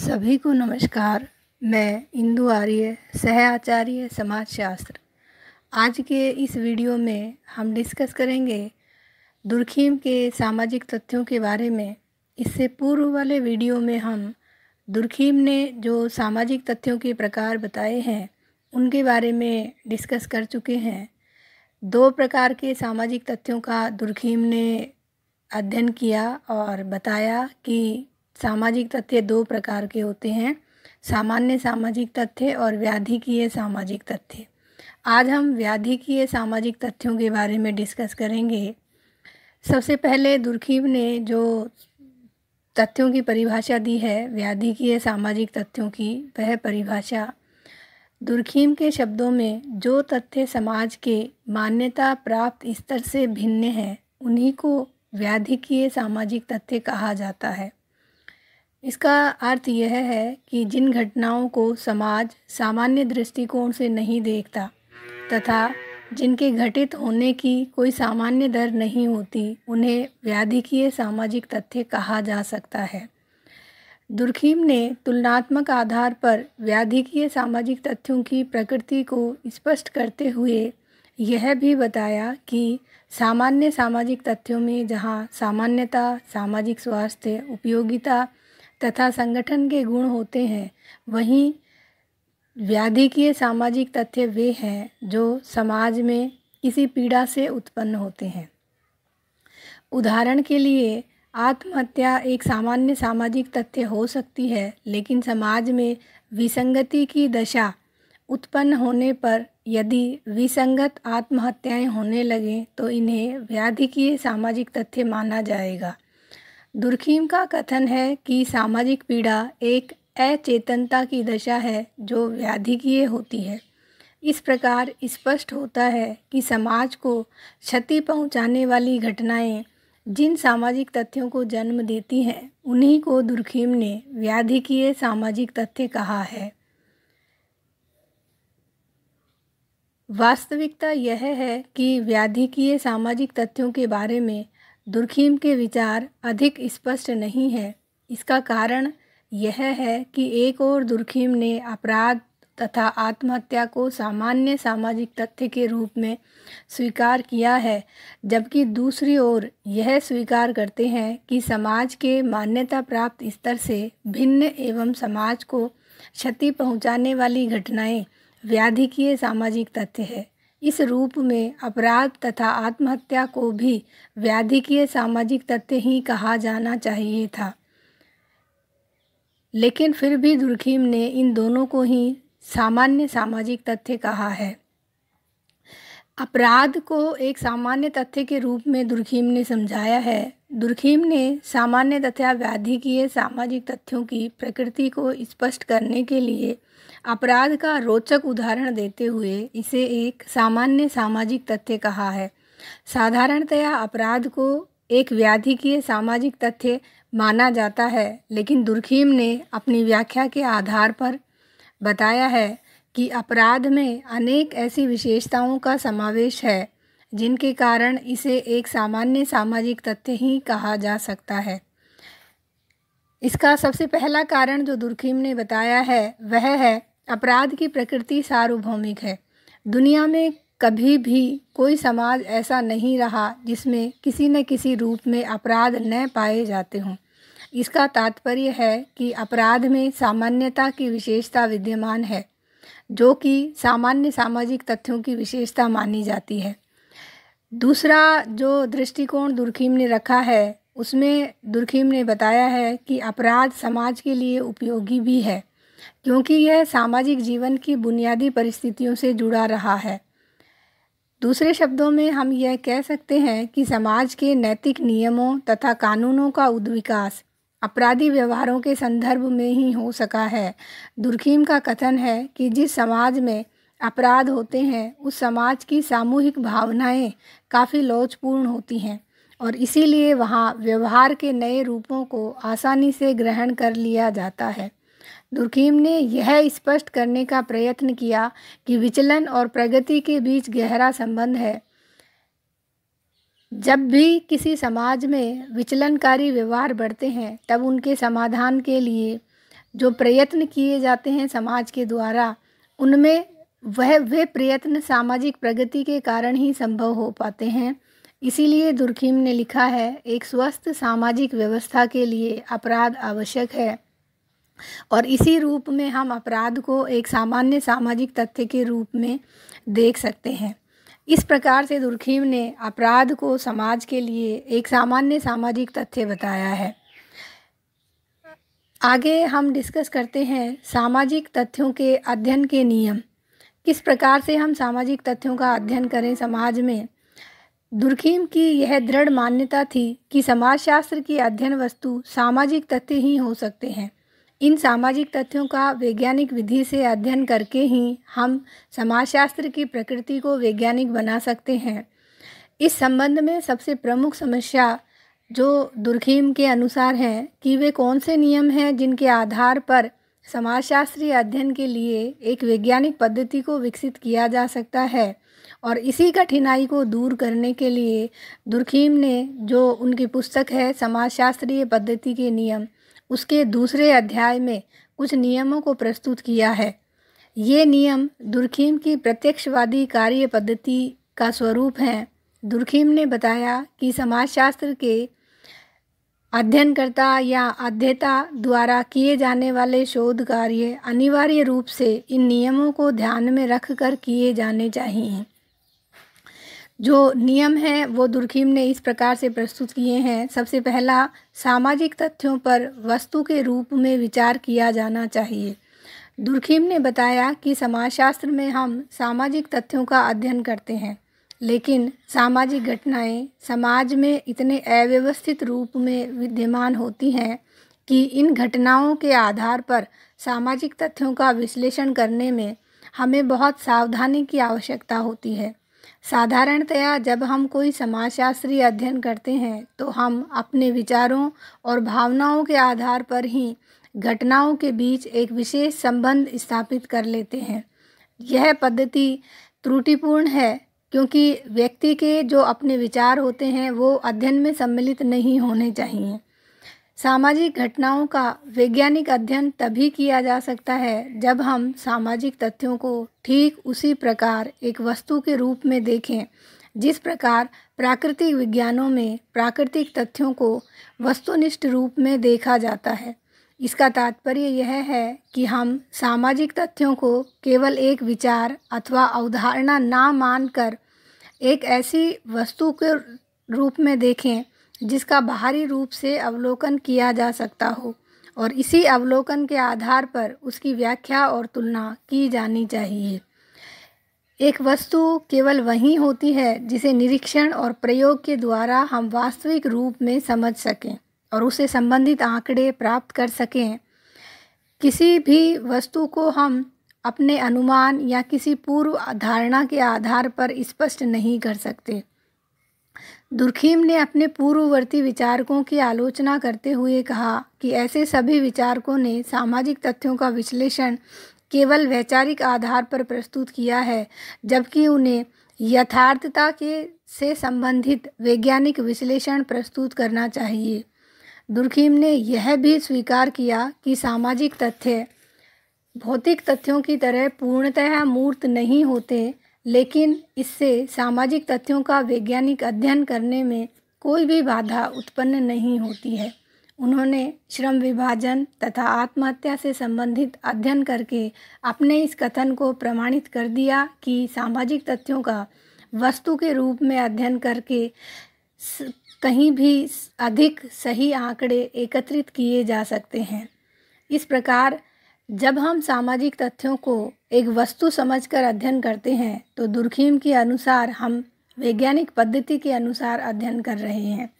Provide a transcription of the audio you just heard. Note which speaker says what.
Speaker 1: सभी को नमस्कार मैं इंदु आर्य सह आचार्य समाजशास्त्र आज के इस वीडियो में हम डिस्कस करेंगे दुर्खीम के सामाजिक तथ्यों के बारे में इससे पूर्व वाले वीडियो में हम दुर्खीम ने जो सामाजिक तथ्यों के प्रकार बताए हैं उनके बारे में डिस्कस कर चुके हैं दो प्रकार के सामाजिक तथ्यों का दुर्खीम ने अध्ययन किया और बताया कि सामाजिक तथ्य दो प्रकार के होते हैं सामान्य सामाजिक तथ्य और व्याधिकीय सामाजिक तथ्य आज हम व्याधिकीय सामाजिक तथ्यों के बारे में डिस्कस करेंगे सबसे पहले दुर्खीब ने जो तथ्यों की परिभाषा दी है व्याधिकीय सामाजिक तथ्यों की वह परिभाषा दुर्खीम के शब्दों में जो तथ्य समाज के मान्यता प्राप्त स्तर से भिन्न हैं उन्हीं को व्याधिकीय सामाजिक तथ्य कहा जाता है इसका अर्थ यह है कि जिन घटनाओं को समाज सामान्य दृष्टिकोण से नहीं देखता तथा जिनके घटित होने की कोई सामान्य दर नहीं होती उन्हें व्याधिकीय सामाजिक तथ्य कहा जा सकता है दुर्खीम ने तुलनात्मक आधार पर व्याधिकीय सामाजिक तथ्यों की प्रकृति को स्पष्ट करते हुए यह भी बताया कि सामान्य सामाजिक तथ्यों में जहाँ सामान्यता सामाजिक स्वास्थ्य उपयोगिता तथा संगठन के गुण होते हैं वहीं व्याधिकीय सामाजिक तथ्य वे हैं जो समाज में किसी पीड़ा से उत्पन्न होते हैं उदाहरण के लिए आत्महत्या एक सामान्य सामाजिक तथ्य हो सकती है लेकिन समाज में विसंगति की दशा उत्पन्न होने पर यदि विसंगत आत्महत्याएं होने लगें तो इन्हें व्याधिकीय सामाजिक तथ्य माना जाएगा दुर्खीम का कथन है कि सामाजिक पीड़ा एक अचेतनता की दशा है जो व्याधिकीय होती है इस प्रकार स्पष्ट होता है कि समाज को क्षति पहुंचाने वाली घटनाएं जिन सामाजिक तथ्यों को जन्म देती हैं उन्हीं को दुर्खीम ने व्याधिकीय सामाजिक तथ्य कहा है वास्तविकता यह है कि व्याधिकीय सामाजिक तथ्यों के बारे में दुर्खीम के विचार अधिक स्पष्ट नहीं है इसका कारण यह है कि एक और दुर्खीम ने अपराध तथा आत्महत्या को सामान्य सामाजिक तथ्य के रूप में स्वीकार किया है जबकि दूसरी ओर यह स्वीकार करते हैं कि समाज के मान्यता प्राप्त स्तर से भिन्न एवं समाज को क्षति पहुंचाने वाली घटनाएं व्याधिकीय सामाजिक तथ्य है इस रूप में अपराध तथा आत्महत्या को भी व्याधिकीय सामाजिक तथ्य ही कहा जाना चाहिए था लेकिन फिर भी दुर्खीम ने इन दोनों को ही सामान्य सामाजिक तथ्य कहा है अपराध को एक सामान्य तथ्य के रूप में दुर्खीम ने समझाया है दुर्खीम ने सामान्य तथा व्याधिकीय सामाजिक तथ्यों की प्रकृति को स्पष्ट करने के लिए अपराध का रोचक उदाहरण देते हुए इसे एक सामान्य सामाजिक तथ्य कहा है साधारणतया अपराध को एक व्याधिकीय सामाजिक तथ्य माना जाता है लेकिन दुर्खीम ने अपनी व्याख्या के आधार पर बताया है कि अपराध में अनेक ऐसी विशेषताओं का समावेश है जिनके कारण इसे एक सामान्य सामाजिक तथ्य ही कहा जा सकता है इसका सबसे पहला कारण जो दुर्खीम ने बताया है वह है अपराध की प्रकृति सार्वभौमिक है दुनिया में कभी भी कोई समाज ऐसा नहीं रहा जिसमें किसी न किसी रूप में अपराध न पाए जाते हों इसका तात्पर्य है कि अपराध में सामान्यता की विशेषता विद्यमान है जो कि सामान्य सामाजिक तथ्यों की विशेषता मानी जाती है दूसरा जो दृष्टिकोण दुर्खीम ने रखा है उसमें दुर्खीम ने बताया है कि अपराध समाज के लिए उपयोगी भी है क्योंकि यह सामाजिक जीवन की बुनियादी परिस्थितियों से जुड़ा रहा है दूसरे शब्दों में हम यह कह सकते हैं कि समाज के नैतिक नियमों तथा कानूनों का उद्विकास अपराधी व्यवहारों के संदर्भ में ही हो सका है दुर्खीम का कथन है कि जिस समाज में अपराध होते हैं उस समाज की सामूहिक भावनाएं काफ़ी लोचपूर्ण होती हैं और इसीलिए वहाँ व्यवहार के नए रूपों को आसानी से ग्रहण कर लिया जाता है दुर्खीम ने यह स्पष्ट करने का प्रयत्न किया कि विचलन और प्रगति के बीच गहरा संबंध है जब भी किसी समाज में विचलनकारी व्यवहार बढ़ते हैं तब उनके समाधान के लिए जो प्रयत्न किए जाते हैं समाज के द्वारा उनमें वह वे प्रयत्न सामाजिक प्रगति के कारण ही संभव हो पाते हैं इसीलिए दुर्खीम ने लिखा है एक स्वस्थ सामाजिक व्यवस्था के लिए अपराध आवश्यक है और इसी रूप में हम अपराध को एक सामान्य सामाजिक तथ्य के रूप में देख सकते हैं इस प्रकार से दुर्खीम ने अपराध को समाज के लिए एक सामान्य सामाजिक तथ्य बताया है आगे हम डिस्कस करते हैं सामाजिक तथ्यों के अध्ययन के नियम किस प्रकार से हम सामाजिक तथ्यों का अध्ययन करें समाज में दुर्खीम की यह दृढ़ मान्यता थी कि समाजशास्त्र की अध्ययन वस्तु सामाजिक तथ्य ही हो सकते हैं इन सामाजिक तथ्यों का वैज्ञानिक विधि से अध्ययन करके ही हम समाजशास्त्र की प्रकृति को वैज्ञानिक बना सकते हैं इस संबंध में सबसे प्रमुख समस्या जो दुर्खीम के अनुसार है कि वे कौन से नियम हैं जिनके आधार पर समाजशास्त्रीय अध्ययन के लिए एक वैज्ञानिक पद्धति को विकसित किया जा सकता है और इसी कठिनाई को दूर करने के लिए दुर्खीम ने जो उनकी पुस्तक है समाजशास्त्रीय पद्धति के नियम उसके दूसरे अध्याय में कुछ नियमों को प्रस्तुत किया है ये नियम दुर्खीम की प्रत्यक्षवादी कार्य पद्धति का स्वरूप हैं दुर्खीम ने बताया कि समाजशास्त्र के अध्ययनकर्ता या अध्येता द्वारा किए जाने वाले शोध कार्य अनिवार्य रूप से इन नियमों को ध्यान में रख कर किए जाने चाहिए जो नियम हैं वो दुर्खीम ने इस प्रकार से प्रस्तुत किए हैं सबसे पहला सामाजिक तथ्यों पर वस्तु के रूप में विचार किया जाना चाहिए दुर्खीम ने बताया कि समाजशास्त्र में हम सामाजिक तथ्यों का अध्ययन करते हैं लेकिन सामाजिक घटनाएं समाज में इतने अव्यवस्थित रूप में विद्यमान होती हैं कि इन घटनाओं के आधार पर सामाजिक तथ्यों का विश्लेषण करने में हमें बहुत सावधानी की आवश्यकता होती है साधारणतया जब हम कोई समाजशास्त्रीय अध्ययन करते हैं तो हम अपने विचारों और भावनाओं के आधार पर ही घटनाओं के बीच एक विशेष संबंध स्थापित कर लेते हैं यह पद्धति त्रुटिपूर्ण है क्योंकि व्यक्ति के जो अपने विचार होते हैं वो अध्ययन में सम्मिलित नहीं होने चाहिए सामाजिक घटनाओं का वैज्ञानिक अध्ययन तभी किया जा सकता है जब हम सामाजिक तथ्यों को ठीक उसी प्रकार एक वस्तु के रूप में देखें जिस प्रकार प्राकृतिक विज्ञानों में प्राकृतिक तथ्यों को वस्तुनिष्ठ रूप में देखा जाता है इसका तात्पर्य यह है कि हम सामाजिक तथ्यों को केवल एक विचार अथवा अवधारणा ना मानकर एक ऐसी वस्तु के रूप में देखें जिसका बाहरी रूप से अवलोकन किया जा सकता हो और इसी अवलोकन के आधार पर उसकी व्याख्या और तुलना की जानी चाहिए एक वस्तु केवल वही होती है जिसे निरीक्षण और प्रयोग के द्वारा हम वास्तविक रूप में समझ सकें और उसे संबंधित आंकड़े प्राप्त कर सकें किसी भी वस्तु को हम अपने अनुमान या किसी पूर्व धारणा के आधार पर स्पष्ट नहीं कर सकते दुर्खीम ने अपने पूर्ववर्ती विचारकों की आलोचना करते हुए कहा कि ऐसे सभी विचारकों ने सामाजिक तथ्यों का विश्लेषण केवल वैचारिक आधार पर प्रस्तुत किया है जबकि उन्हें यथार्थता के से संबंधित वैज्ञानिक विश्लेषण प्रस्तुत करना चाहिए दुर्खीम ने यह भी स्वीकार किया कि सामाजिक तथ्य भौतिक तथ्यों की तरह पूर्णतः मूर्त नहीं होते लेकिन इससे सामाजिक तथ्यों का वैज्ञानिक अध्ययन करने में कोई भी बाधा उत्पन्न नहीं होती है उन्होंने श्रम विभाजन तथा आत्महत्या से संबंधित अध्ययन करके अपने इस कथन को प्रमाणित कर दिया कि सामाजिक तथ्यों का वस्तु के रूप में अध्ययन करके कहीं भी अधिक सही आंकड़े एकत्रित किए जा सकते हैं इस प्रकार जब हम सामाजिक तथ्यों को एक वस्तु समझकर अध्ययन करते हैं तो दुर्खीम के अनुसार हम वैज्ञानिक पद्धति के अनुसार अध्ययन कर रहे हैं